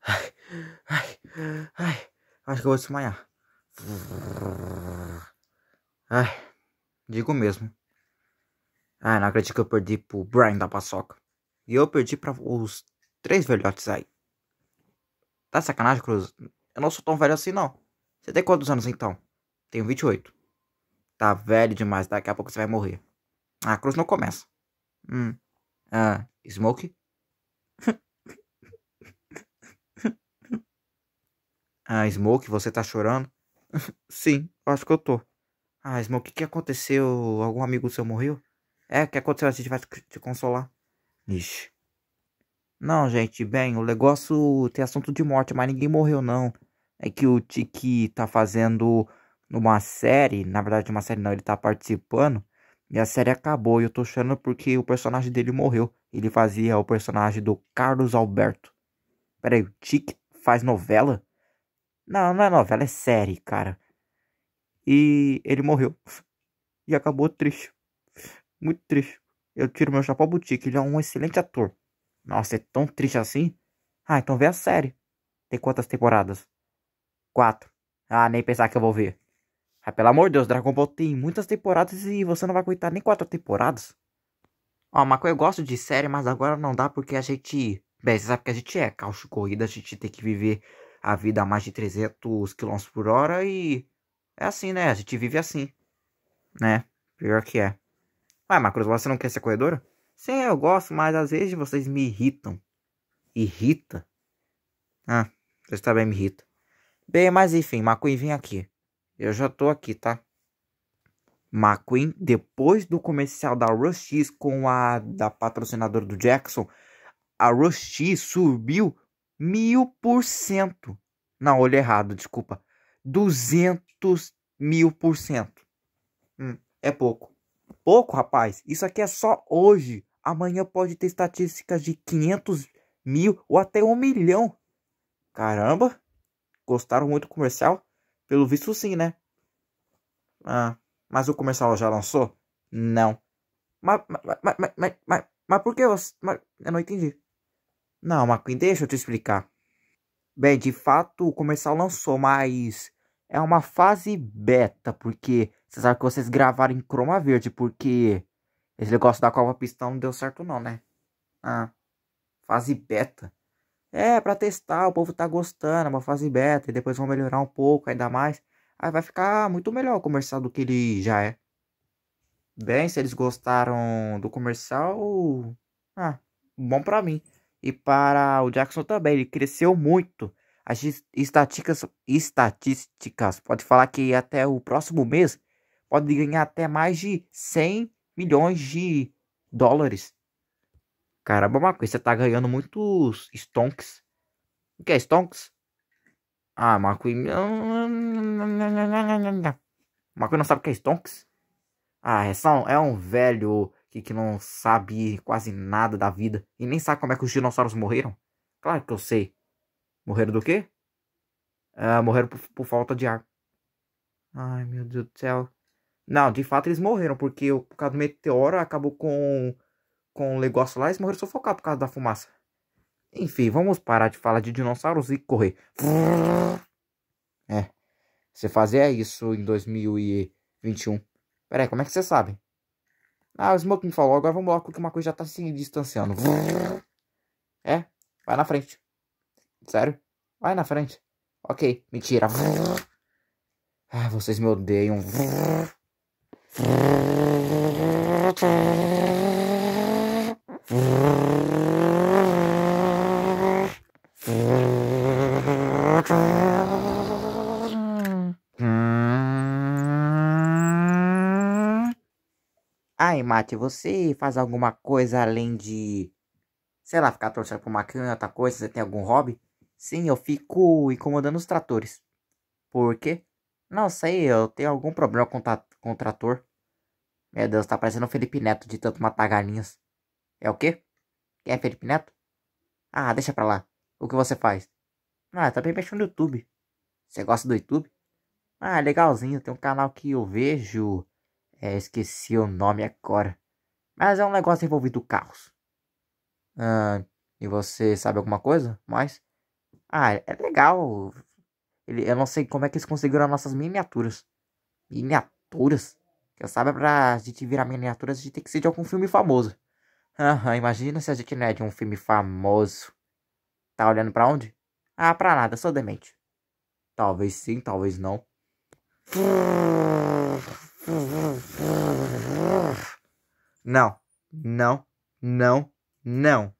Ai, ai, ai. Acho que eu vou desmaiar. Ai, digo mesmo. Ai, não acredito que eu perdi pro Brian da Paçoca. E eu perdi pra os três velhotes aí. Tá sacanagem, Cruz? Eu não sou tão velho assim, não. Você tem quantos anos então? Tenho 28. Tá velho demais, daqui a pouco você vai morrer. Ah, Cruz não começa. Hum. Ah, Smoke? Ah, Smoke, você tá chorando? Sim, acho que eu tô. Ah, Smoke, o que aconteceu? Algum amigo seu morreu? É, o que aconteceu? A gente vai te consolar. Ixi. Não, gente, bem, o negócio tem assunto de morte, mas ninguém morreu, não. É que o Tiki tá fazendo uma série, na verdade, uma série não, ele tá participando, e a série acabou, e eu tô chorando porque o personagem dele morreu. Ele fazia o personagem do Carlos Alberto. Peraí, o Tic faz novela? Não, não é novela, é série, cara. E ele morreu. E acabou triste. Muito triste. Eu tiro meu chapéu Tic, ele é um excelente ator. Nossa, é tão triste assim? Ah, então vê a série. Tem quantas temporadas? Quatro. Ah, nem pensar que eu vou ver. Ah, pelo amor de Deus, Dragon Ball tem muitas temporadas e você não vai aguentar nem quatro temporadas? Ó, uma coisa eu gosto de série, mas agora não dá porque a gente. Bem, você sabe que a gente é caucho corrida, a gente tem que viver a vida a mais de 300 km por hora e. É assim, né? A gente vive assim. Né? Pior que é. Ué, Macu, você não quer ser corredora? Sim, eu gosto, mas às vezes vocês me irritam. Irrita? Ah, vocês também me irritam. Bem, mas enfim, Macuim, vem aqui. Eu já tô aqui, tá? McQueen, depois do comercial da Rush X com a da patrocinadora do Jackson, a Rush X subiu mil por cento. na olha errado, desculpa. 200 mil por cento. Hum, é pouco. Pouco, rapaz. Isso aqui é só hoje. Amanhã pode ter estatísticas de 500 mil ou até um milhão. Caramba. Gostaram muito do comercial? Pelo visto, sim, né? Ah. Mas o comercial já lançou? Não. Mas, mas, mas, mas, mas, mas por que você. Mas, eu não entendi. Não, McQueen, deixa eu te explicar. Bem, de fato o comercial lançou, mas é uma fase beta, porque você sabe que vocês gravaram em croma verde, porque esse negócio da Copa Pistão não deu certo não, né? Ah, fase beta. É, pra testar, o povo tá gostando, é uma fase beta, e depois vão melhorar um pouco, ainda mais. Aí vai ficar muito melhor o comercial do que ele já é. Bem, se eles gostaram do comercial, ah, bom para mim. E para o Jackson também, ele cresceu muito. As estatísticas, estatísticas pode falar que até o próximo mês pode ganhar até mais de 100 milhões de dólares. Caramba, coisa, você tá ganhando muitos stonks. O que é stonks? Ah, McQueen. McQueen não sabe o que é Stonks? Ah, é, só, é um velho que, que não sabe quase nada da vida e nem sabe como é que os dinossauros morreram. Claro que eu sei. Morreram do quê? Ah, morreram por, por falta de ar. Ai, meu Deus do céu. Não, de fato eles morreram, porque por causa do meteoro acabou com, com o negócio lá, eles morreram sufocados por causa da fumaça. Enfim, vamos parar de falar de dinossauros e correr. É. Você fazia isso em 2021. Pera aí, como é que você sabe? Ah, o Smoke me falou, agora vamos lá porque uma coisa já tá se distanciando. É, vai na frente. Sério? Vai na frente. Ok, mentira. Ah, vocês me odeiam. Ai, Mate, você faz alguma coisa além de. Sei lá, ficar torcendo por uma cana, outra coisa? Você tem algum hobby? Sim, eu fico incomodando os tratores. Por quê? Não sei, eu tenho algum problema com, com o trator. Meu Deus, tá parecendo o Felipe Neto de tanto matar galinhas. É o quê? Quem é Felipe Neto? Ah, deixa pra lá. O que você faz? Ah, também mexo no YouTube. Você gosta do YouTube? Ah, legalzinho. Tem um canal que eu vejo é, esqueci o nome agora. Mas é um negócio envolvido carros. Ah, e você sabe alguma coisa mais? Ah, é legal. Ele, eu não sei como é que eles conseguiram nossas miniaturas. Miniaturas? Quem sabe pra gente virar miniaturas a gente tem que ser de algum filme famoso. Aham, imagina se a gente não é de um filme famoso. Tá olhando para onde? Ah, pra nada, sou demente. Talvez sim, talvez não. Não, não, não, não.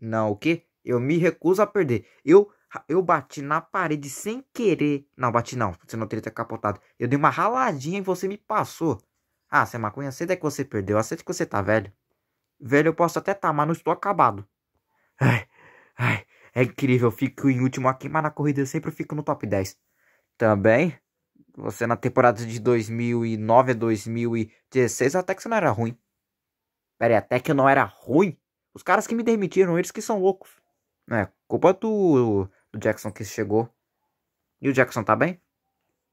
Não, o quê? Eu me recuso a perder. Eu eu bati na parede sem querer. Não, bati não, Você não teria capotado. Eu dei uma raladinha e você me passou. Ah, você é maconha, aceita que você perdeu, aceita que você tá velho. Velho, eu posso até tá, mas não estou acabado. Ai, ai, é incrível, eu fico em último aqui, mas na corrida eu sempre fico no top 10. Também... Você na temporada de 2009 a 2016 até que você não era ruim. Pera aí, até que eu não era ruim? Os caras que me demitiram, eles que são loucos. É, culpa do, do Jackson que chegou. E o Jackson tá bem?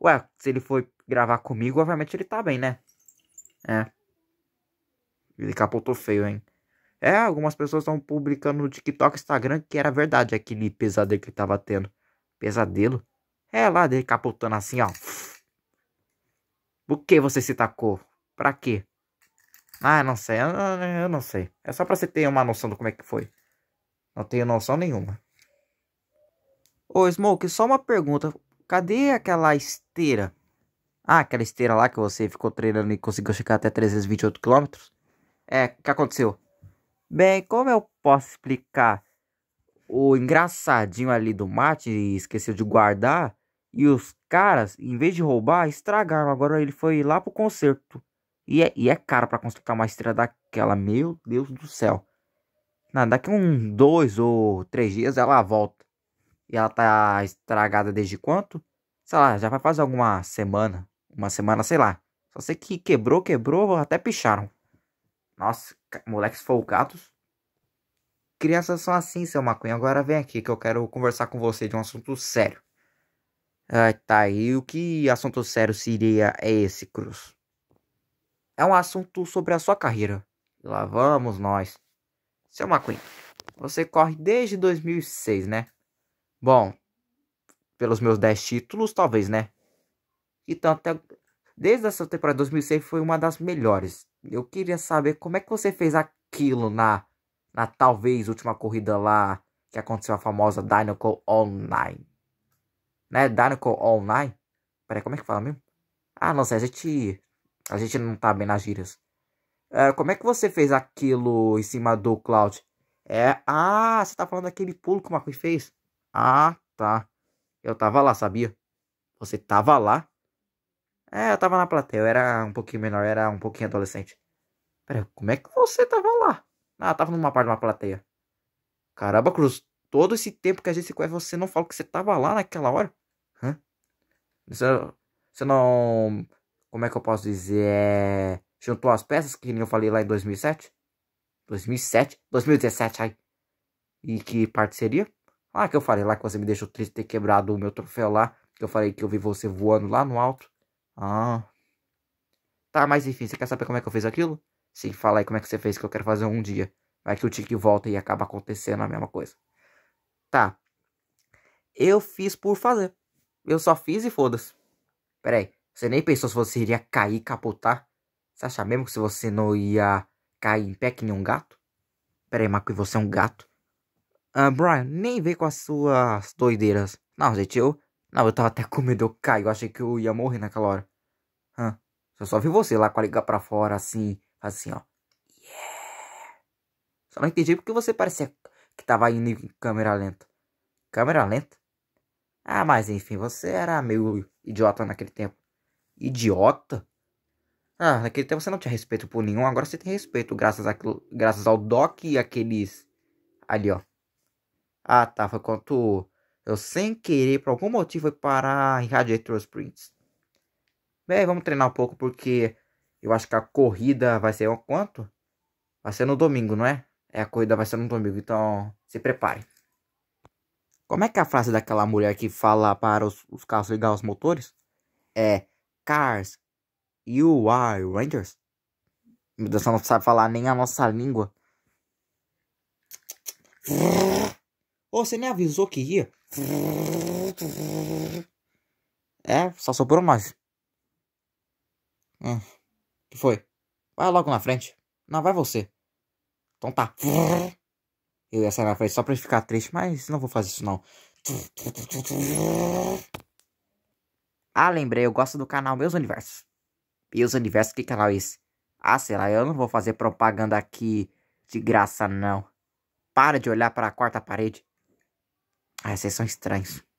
Ué, se ele foi gravar comigo, obviamente ele tá bem, né? É. Ele capotou feio, hein? É, algumas pessoas estão publicando no TikTok, e Instagram, que era verdade aquele pesadelo que ele tava tendo. Pesadelo? É, lá dele capotando assim, ó. Por que você se tacou? Pra quê? Ah, não sei. Eu, não sei. É só pra você ter uma noção do como é que foi. Não tenho noção nenhuma. Ô, Smoke, só uma pergunta. Cadê aquela esteira? Ah, aquela esteira lá que você ficou treinando e conseguiu chegar até 328 km? É, o que aconteceu? Bem, como eu posso explicar? O engraçadinho ali do mate esqueceu de guardar e os caras, em vez de roubar, estragaram. Agora ele foi lá pro conserto. E é, e é caro para consertar uma estrela daquela. Meu Deus do céu. Não, daqui um dois ou três dias ela volta. E ela tá estragada desde quanto? Sei lá, já vai fazer alguma semana. Uma semana, sei lá. Só sei que quebrou, quebrou, até picharam. Nossa, moleques folgados. Crianças são assim, seu maconha. Agora vem aqui que eu quero conversar com você de um assunto sério. Ah, tá, e o que assunto sério seria esse, Cruz? É um assunto sobre a sua carreira. lá vamos nós. Seu McQueen, você corre desde 2006, né? Bom, pelos meus 10 títulos, talvez, né? Então, até, desde essa temporada de 2006 foi uma das melhores. Eu queria saber como é que você fez aquilo na, na talvez última corrida lá que aconteceu a famosa Dynaco Online né, Danico Online. Peraí, como é que fala mesmo? Ah, não sei, a gente. A gente não tá bem nas gírias. É, como é que você fez aquilo em cima do Cloud? É. Ah, você tá falando daquele pulo que o Marcos fez? Ah, tá. Eu tava lá, sabia? Você tava lá? É, eu tava na plateia, eu era um pouquinho menor, era um pouquinho adolescente. Pera, como é que você tava lá? Ah, tava numa parte de uma plateia. Caramba, Cruz, todo esse tempo que a gente se conhece, você não fala que você tava lá naquela hora? Você, você não. Como é que eu posso dizer? É, juntou as peças, que nem eu falei lá em 2007? 2007? 2017, ai. E que parceria Ah, que eu falei lá que você me deixou triste ter quebrado o meu troféu lá. Que eu falei que eu vi você voando lá no alto. Ah. Tá, mas enfim, você quer saber como é que eu fiz aquilo? Sim, fala aí como é que você fez, que eu quero fazer um dia. Vai que o tique volta e acaba acontecendo a mesma coisa. Tá. Eu fiz por fazer. Eu só fiz e foda-se. Pera aí, você nem pensou se você iria cair, capotar? Você acha mesmo que se você não ia cair em pé que nem um gato? Pera aí, Marco, você é um gato? Ah, Brian, nem vem com as suas doideiras. Não, gente, eu... Não, eu tava até com medo, eu caio. Eu achei que eu ia morrer naquela hora. Hã? Eu só vi você lá com a liga pra fora, assim, assim, ó. Yeah! Só não entendi porque você parecia que tava indo em câmera lenta. Câmera lenta? Ah, mas enfim, você era meio idiota naquele tempo. Idiota? Ah, naquele tempo você não tinha respeito por nenhum, agora você tem respeito, graças, a, graças ao Doc e aqueles. Ali, ó. Ah, tá, foi quanto eu sem querer, por algum motivo, foi parar em Radiator Sprints. Bem, vamos treinar um pouco, porque eu acho que a corrida vai ser quanto? Vai ser no domingo, não é? É, a corrida vai ser no domingo, então se prepare. Como é que é a frase daquela mulher que fala para os, os carros ligar os motores? É Cars, you are Rangers? Meu Deus, não sabe falar nem a nossa língua. Ou você nem avisou que ia? É, só sobrou nós. Hum, que foi? Vai logo na frente. Não, vai você. Então tá. Eu ia sair na frente só pra ficar triste, mas não vou fazer isso não. Ah, lembrei, eu gosto do canal Meus Universos. Meus Universos, que canal é esse? Ah, sei lá, eu não vou fazer propaganda aqui de graça, não. Para de olhar para a quarta parede. Ah, vocês são estranhos.